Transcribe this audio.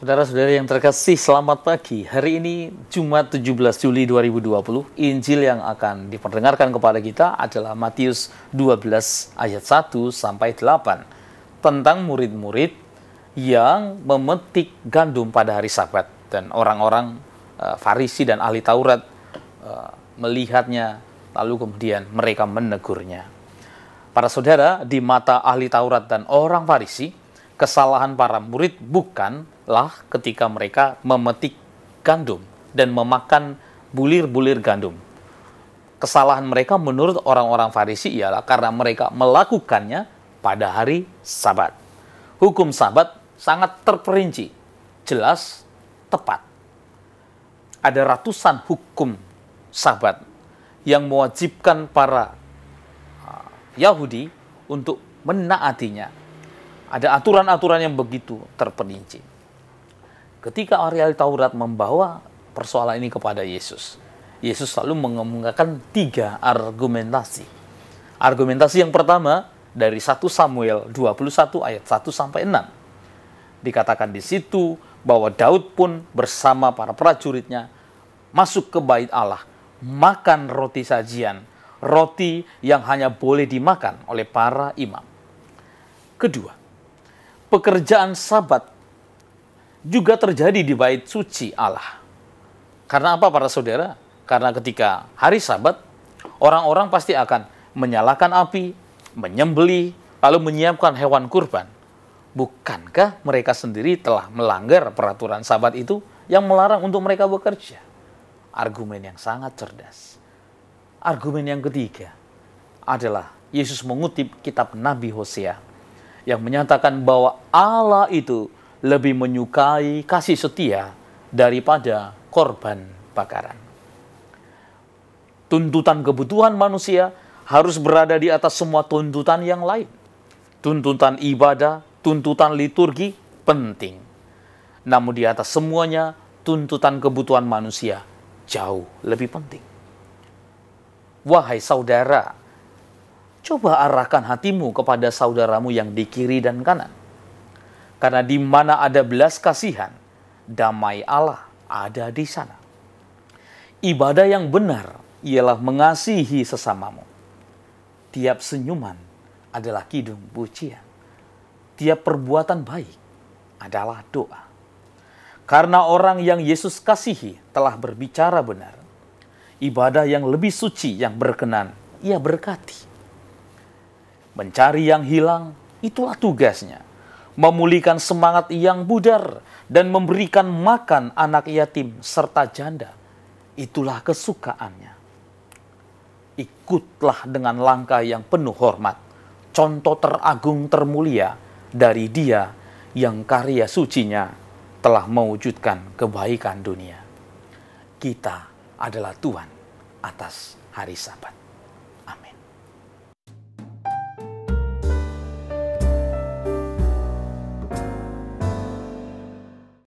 saudara saudara yang terkasih, selamat pagi. Hari ini Jumat 17 Juli 2020, Injil yang akan diperdengarkan kepada kita adalah Matius 12 ayat 1 sampai 8 tentang murid-murid yang memetik gandum pada hari Sabat dan orang-orang e, Farisi dan ahli Taurat e, melihatnya lalu kemudian mereka menegurnya. Para saudara, di mata ahli Taurat dan orang Farisi, kesalahan para murid bukanlah ketika mereka memetik gandum dan memakan bulir-bulir gandum. Kesalahan mereka menurut orang-orang Farisi ialah karena mereka melakukannya pada hari Sabat. Hukum Sabat sangat terperinci, jelas, tepat. Ada ratusan hukum Sabat yang mewajibkan para ah, Yahudi untuk menaatinya ada aturan-aturan yang begitu terperinci. Ketika Ariel Taurat membawa persoalan ini kepada Yesus, Yesus selalu mengemukakan tiga argumentasi. Argumentasi yang pertama dari 1 Samuel 21 ayat 1 sampai 6. Dikatakan di situ bahwa Daud pun bersama para prajuritnya masuk ke bait Allah, makan roti sajian, roti yang hanya boleh dimakan oleh para imam. Kedua, pekerjaan sabat juga terjadi di bait suci Allah. Karena apa para saudara? Karena ketika hari sabat, orang-orang pasti akan menyalakan api, menyembeli, lalu menyiapkan hewan kurban. Bukankah mereka sendiri telah melanggar peraturan sabat itu yang melarang untuk mereka bekerja? Argumen yang sangat cerdas. Argumen yang ketiga adalah Yesus mengutip kitab Nabi Hosea yang menyatakan bahwa Allah itu lebih menyukai kasih setia daripada korban bakaran. Tuntutan kebutuhan manusia harus berada di atas semua tuntutan yang lain. Tuntutan ibadah, tuntutan liturgi penting. Namun di atas semuanya tuntutan kebutuhan manusia jauh lebih penting. Wahai saudara, Coba arahkan hatimu kepada saudaramu yang di kiri dan kanan. Karena di mana ada belas kasihan, damai Allah ada di sana. Ibadah yang benar ialah mengasihi sesamamu. Tiap senyuman adalah kidung pujian. Tiap perbuatan baik adalah doa. Karena orang yang Yesus kasihi telah berbicara benar. Ibadah yang lebih suci yang berkenan, ia berkati mencari yang hilang, itulah tugasnya. Memulihkan semangat yang pudar dan memberikan makan anak yatim serta janda, itulah kesukaannya. Ikutlah dengan langkah yang penuh hormat, contoh teragung termulia dari dia yang karya sucinya telah mewujudkan kebaikan dunia. Kita adalah Tuhan atas hari sabat.